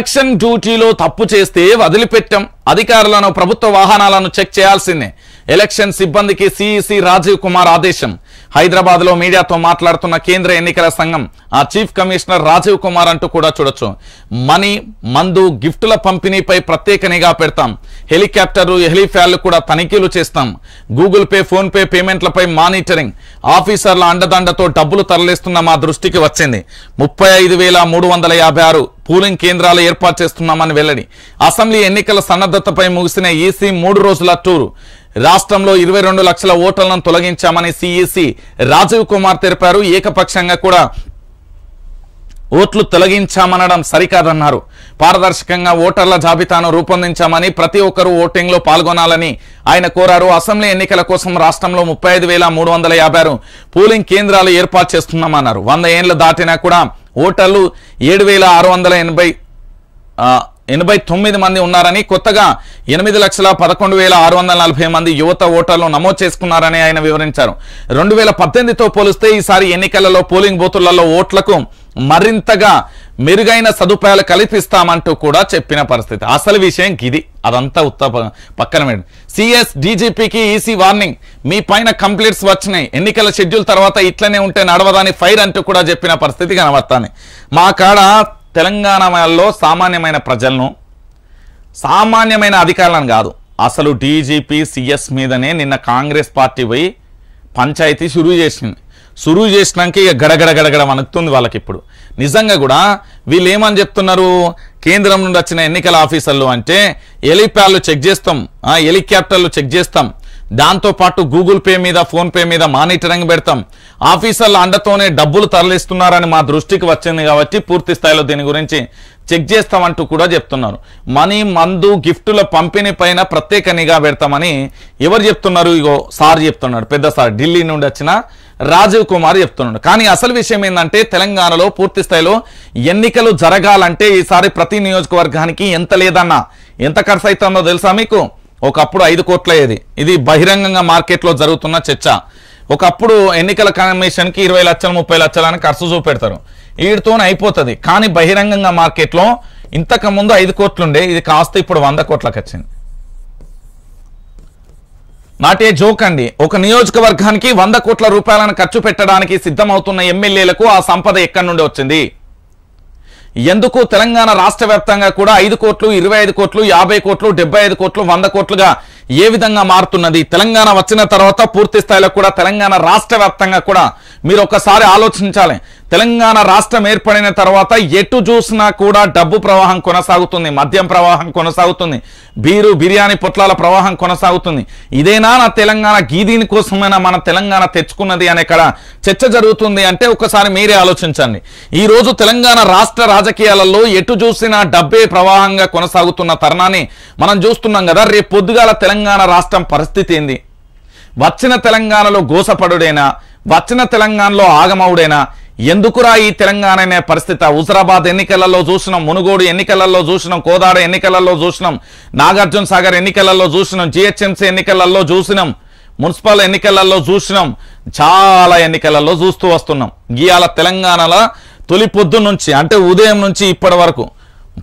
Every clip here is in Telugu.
కలెక్షన్ డ్యూటీలో తప్పు చేస్తే వదిలిపెట్టాం అధికారులను ప్రభుత్వ వాహనాలను చెక్ చేయాల్సిందే ఎలక్షన్ సిబ్బందికి సిఈసి రాజీవ్ కుమార్ ఆదేశం హైదరాబాద్ లో మీడియాతో మాట్లాడుతున్న కేంద్ర ఎన్నికల సంఘం ఆ చీఫ్ కమిషనర్ రాజీవ్ కుమార్ అంటూ కూడా చూడొచ్చు మనీ మందు గిఫ్టుల పంపిణీపై ప్రత్యేక నిఘా పెడతాం హెలికాప్టర్లు హెలిఫ్యాన్లు కూడా తనిఖీలు చేస్తాం గూగుల్ పే ఫోన్ పే పేమెంట్లపై మానిటరింగ్ ఆఫీసర్ల అండదండతో డబ్బులు తరలిస్తున్న మా దృష్టికి వచ్చింది ముప్పై పూలింగ్ కేంద్రాలు ఏర్పాటు చేస్తున్నామని వెల్లడి అసెంబ్లీ ఎన్నికల సన్నద్ధతపై ముగిసిన ఈసీ మూడు రోజుల టూరు రాష్ట్రంలో ఇరవై లక్షల ఓటర్లను తొలగించామని సిఈసి e రాజీవ్ కుమార్ తెలిపారు ఏకపక్షంగా కూడా ఓట్లు తొలగించామనడం సరికాదన్నారు పారదర్శకంగా ఓటర్ల జాబితాను రూపొందించామని ప్రతి ఒక్కరూ ఓటింగ్లో పాల్గొనాలని ఆయన కోరారు అసెంబ్లీ ఎన్నికల కోసం రాష్ట్రంలో ముప్పై పోలింగ్ కేంద్రాలు ఏర్పాటు చేస్తున్నామన్నారు వంద ఏండ్లు దాటినా కూడా ఓటర్లు ఏడు ఎనభై తొమ్మిది మంది ఉన్నారని కొత్తగా ఎనిమిది లక్షల పదకొండు వేల ఆరు వందల నలభై మంది యువత ఓటర్లు నమోదు చేసుకున్నారని ఆయన వివరించారు రెండు వేల పద్దెనిమిదితో పోలిస్తే ఈసారి ఎన్నికలలో పోలింగ్ బూతులలో ఓట్లకు మరింతగా మెరుగైన సదుపాయాలు కల్పిస్తామంటూ కూడా చెప్పిన పరిస్థితి అసలు విషయం గిది అదంతా ఉత్త పక్కన పెట్టి సిఎస్ డీజీపీకి ఈసీ వార్నింగ్ మీ పైన కంప్లీట్స్ వచ్చినాయి ఎన్నికల షెడ్యూల్ తర్వాత ఇట్లనే ఉంటే నడవదని ఫైర్ అంటూ కూడా చెప్పిన పరిస్థితి కనబడతాను మా కాడ తెలంగాణలో సామాన్యమైన ప్రజలను సామాన్యమైన అధికారులను కాదు అసలు డీజీపీ సిఎస్ మీదనే నిన్న కాంగ్రెస్ పార్టీ పోయి పంచాయతీ సురువు చేసింది సురువు చేసినాక ఇక గడగడ గడగడ వణుకుతుంది వాళ్ళకి ఇప్పుడు నిజంగా కూడా వీళ్ళు ఏమని చెప్తున్నారు కేంద్రం నుండి వచ్చిన ఎన్నికల ఆఫీసర్లు అంటే ఎలిప్యాడ్లు చెక్ చేస్తాం హెలికాప్టర్లు చెక్ చేస్తాం దాంతోపాటు గూగుల్ పే మీద ఫోన్ పే మీద మానిటరింగ్ పెడతాం ఆఫీసర్ల అండతోనే డబ్బులు తరలిస్తున్నారని మా దృష్టికి వచ్చింది కాబట్టి పూర్తి స్థాయిలో దీని గురించి చెక్ చేస్తామంటూ కూడా చెప్తున్నారు మనీ మందు గిఫ్టుల పంపిణీ పైన ప్రత్యేక నిఘా పెడతామని ఎవరు చెప్తున్నారు ఇగో సార్ చెప్తున్నాడు పెద్ద సార్ ఢిల్లీ నుండి వచ్చిన రాజీవ్ కుమార్ చెప్తున్నాడు కానీ అసలు విషయం ఏంటంటే తెలంగాణలో పూర్తి స్థాయిలో ఎన్నికలు జరగాలంటే ఈసారి ప్రతి నియోజకవర్గానికి ఎంత లేదన్నా ఎంత ఖర్చు అవుతుందో తెలుసా మీకు ఒకప్పుడు ఐదు కోట్లయ్యేది ఇది బహిరంగంగా మార్కెట్లో జరుగుతున్న చర్చ ఒకప్పుడు ఎన్నికల కమిషన్కి ఇరవై లక్షలు ముప్పై లక్షలని ఖర్చు చూపెడతారు వీటితోనే అయిపోతుంది కానీ బహిరంగంగా మార్కెట్లో ఇంతకుముందు ఐదు కోట్లుండే ఇది కాస్త ఇప్పుడు వంద కోట్లకు వచ్చింది నాటే జోక్ అండి ఒక నియోజకవర్గానికి వంద కోట్ల రూపాయలను ఖర్చు పెట్టడానికి సిద్ధమవుతున్న ఎమ్మెల్యేలకు ఆ సంపద ఎక్కడి నుండి వచ్చింది ఎందుకు తెలంగాణ రాష్ట్ర వ్యాప్తంగా కూడా ఐదు కోట్లు ఇరవై ఐదు కోట్లు యాభై కోట్లు డెబ్బై ఐదు కోట్లు వంద కోట్లుగా ఏ విధంగా మారుతున్నది తెలంగాణ వచ్చిన తర్వాత పూర్తి స్థాయిలో కూడా తెలంగాణ రాష్ట్ర కూడా మీరు ఒకసారి ఆలోచించాలి తెలంగాణ రాష్ట్రం ఏర్పడిన తర్వాత ఎటు చూసినా కూడా డబ్బు ప్రవాహం కొనసాగుతుంది మద్యం ప్రవాహం కొనసాగుతుంది బీరు బిర్యానీ పొట్లాల ప్రవాహం కొనసాగుతుంది ఇదేనా నా తెలంగాణ గీదీని కోసమైనా మన తెలంగాణ తెచ్చుకున్నది అనే కడ చర్చ జరుగుతుంది అంటే ఒకసారి మీరే ఆలోచించండి ఈ రోజు తెలంగాణ రాష్ట్ర రాజకీయాలలో ఎటు చూసినా డబ్బే ప్రవాహంగా కొనసాగుతున్న తరుణాన్ని మనం చూస్తున్నాం కదా రేపు పొద్దుగాల తెలంగాణ రాష్ట్రం పరిస్థితి ఏంది వచ్చిన తెలంగాణలో గోసపడుడైనా వచ్చిన తెలంగాణలో ఆగమవుడైనా ఎందుకురా ఈ తెలంగాణ అనే పరిస్థితి హుజరాబాద్ ఎన్నికలలో చూసినాం మునుగోడు ఎన్నికలలో చూసినాం కోదాడ ఎన్నికలలో చూసినాం నాగార్జున సాగర్ ఎన్నికలలో చూసినాం జిహెచ్ఎంసీ ఎన్నికలలో చూసినాం మున్సిపల్ ఎన్నికలలో చూసినాం చాలా ఎన్నికలలో చూస్తూ వస్తున్నాం ఇవాళ తెలంగాణలో తొలి పొద్దు నుంచి అంటే ఉదయం నుంచి ఇప్పటి వరకు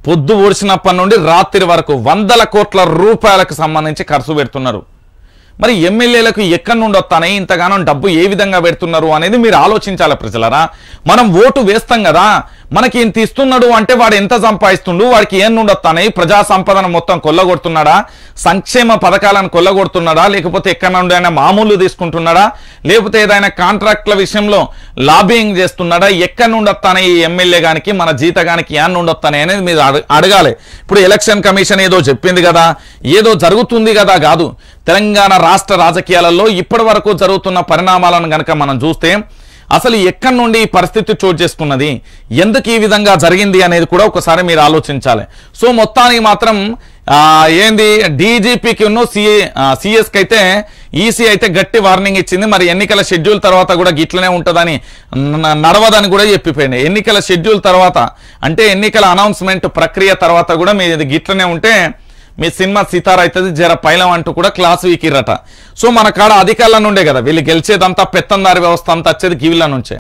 పొద్దు ఊడిసినప్పటి నుండి రాత్రి వరకు వందల కోట్ల రూపాయలకు సంబంధించి ఖర్చు పెడుతున్నారు మరి ఎమ్మెల్యేలకు ఎక్కడి నుండి వస్తానే ఇంతగానం డబ్బు ఏ విధంగా పెడుతున్నారు అనేది మీరు ఆలోచించాలి ప్రజలరా మనం ఓటు వేస్తాం కదా మనకి ఇంత ఇస్తున్నాడు అంటే వాడు ఎంత సంపాదిస్తుండు వాడికి ఏం నుండి వస్తానే ప్రజా సంపదను మొత్తం కొల్లగొడుతున్నాడా సంక్షేమ పథకాలను కొల్లగొడుతున్నాడా లేకపోతే ఎక్కడ నుండి అయినా మామూలు తీసుకుంటున్నాడా లేకపోతే ఏదైనా కాంట్రాక్ట్ల విషయంలో లాబింగ్ చేస్తున్నాడా ఎక్కడి నుండి వస్తానే ఈ ఎమ్మెల్యే గానికి మన జీతగానికి ఏం నుండి వస్తానే అనేది మీరు అడగాలి ఇప్పుడు ఎలక్షన్ కమిషన్ ఏదో చెప్పింది కదా ఏదో జరుగుతుంది కదా కాదు తెలంగాణ రాష్ట్ర రాజకీయాలలో ఇప్పటి వరకు జరుగుతున్న పరిణామాలను గనక మనం చూస్తే అసలు ఎక్కడి నుండి ఈ పరిస్థితి చోటు చేసుకున్నది ఎందుకు ఈ విధంగా జరిగింది అనేది కూడా ఒకసారి మీరు ఆలోచించాలి సో మొత్తానికి మాత్రం ఏంది డీజీపీకి ఉన్న సిఏ సిఎస్కి అయితే ఈసీ అయితే గట్టి వార్నింగ్ ఇచ్చింది మరి ఎన్నికల షెడ్యూల్ తర్వాత కూడా గిట్లనే ఉంటుందని నడవదని కూడా చెప్పిపోయింది ఎన్నికల షెడ్యూల్ తర్వాత అంటే ఎన్నికల అనౌన్స్మెంట్ ప్రక్రియ తర్వాత కూడా మీది గిట్లనే ఉంటే మీ సినిమా సితార అవుతుంది జర పైలం అంటూ కూడా క్లాస్ వీకిర్రట సో మన కాడ అధికారుల నుండే కదా వీళ్ళు గెలిచేదంతా పెత్తందారి వ్యవస్థ అంతా వచ్చేది గివిల నుంచే